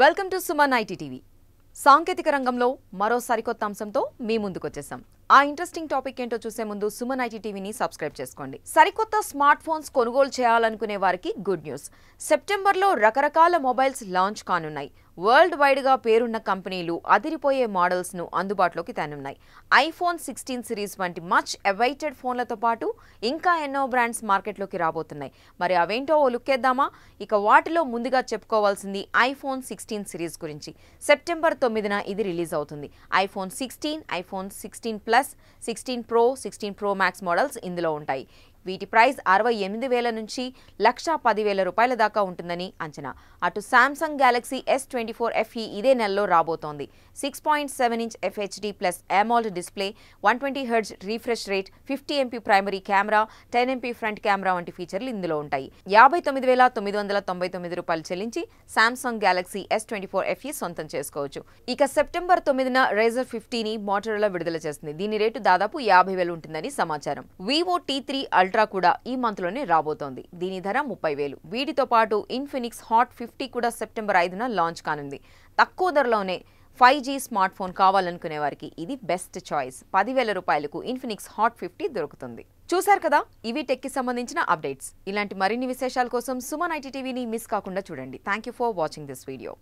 welcome to Suman IT TV సాంకేతిక రంగంలో మరో సరికొత్త అంశంతో మీ ముందుకొచ్చేసాం ఆ ఇంట్రెస్టింగ్ టాపిక్ ఏంటో చూసే ముందు సుమన్ ఐటీ టీవీని సబ్స్క్రైబ్ చేసుకోండి సరికొత్త స్మార్ట్ ఫోన్స్ కొనుగోలు చేయాలనుకునే వారికి గుడ్ న్యూస్ సెప్టెంబర్లో రకరకాల మొబైల్స్ లాంచ్ కానున్నాయి వరల్డ్ వైడ్గా పేరున్న కంపెనీలు అదిరిపోయే మోడల్స్ను అందుబాటులోకి తేనున్నాయి ఐఫోన్ సిక్స్టీన్ సిరీస్ వంటి మచ్ అవైటెడ్ ఫోన్లతో పాటు ఇంకా ఎన్నో బ్రాండ్స్ మార్కెట్లోకి రాబోతున్నాయి మరి అవేంటో ఓ లుక్కేద్దామా ఇక వాటిలో ముందుగా చెప్పుకోవాల్సింది ఐఫోన్ సిక్స్టీన్ సిరీస్ గురించి సెప్టెంబర్ తొమ్మిదిన ఇది రిలీజ్ అవుతుంది iPhone sixteen iPhone sixteen plus plus 16 pro 16 pro max models in the low వీటి ప్రైస్ అరవై ఎనిమిది వేల నుంచి లక్షా పదివేల రూపాయల దాకా ఉంటుందని అంచనా అటు Samsung Galaxy S twenty four FE ఇదే నెలలో రాబోతోంది six point seven inch FHD plus AMOLED display one twenty hertz refresh rate fifty MP primary camera ten MP front camera వంటి ఫీచర్లు ఇందులో ఉంటాయి యాభై తొమ్మిది వేల తొమ్మిది వందల తొంభై తొమ్మిది రూపాయలు చెల్లించి Samsung Galaxy S twenty four FE సొంతం చేసుకోవచ్చు ఇక సెప్టెంబర్ తొమ్మిదిన రేజర్ ఫిఫ్టీని మోటరోలా విడుదల చేస్తుంది దీని రేటు దాదాపు యాభై వేలు ఉంటుందని సమాచారం Vivo T three ultra ultra కూడా ఈ మంత్లోనే రాబోతోంది దీని ధర ముప్పై వేలు వీటితో పాటు ఇన్ఫినిక్స్ హాట్ ఫిఫ్టీ కూడా సెప్టెంబర్ ఐదున లాంచ్ కానుంది తక్కువ ధరలోనే ఫైవ్ జీ స్మార్ట్ ఫోన్ కావాలనుకునే వారికి ఇది బెస్ట్ చాయిస్ పదివేల రూపాయలకు ఇన్ఫినిక్స్ హాట్ ఫిఫ్టీ దొరుకుతుంది చూశారు కదా ఇవి టెక్కి సంబంధించిన అప్డేట్స్ ఇలాంటి మరిన్ని విశేషాల కోసం సుమన్ ఐటీ టీవీని మిస్ కాకుండా చూడండి thank for watching this video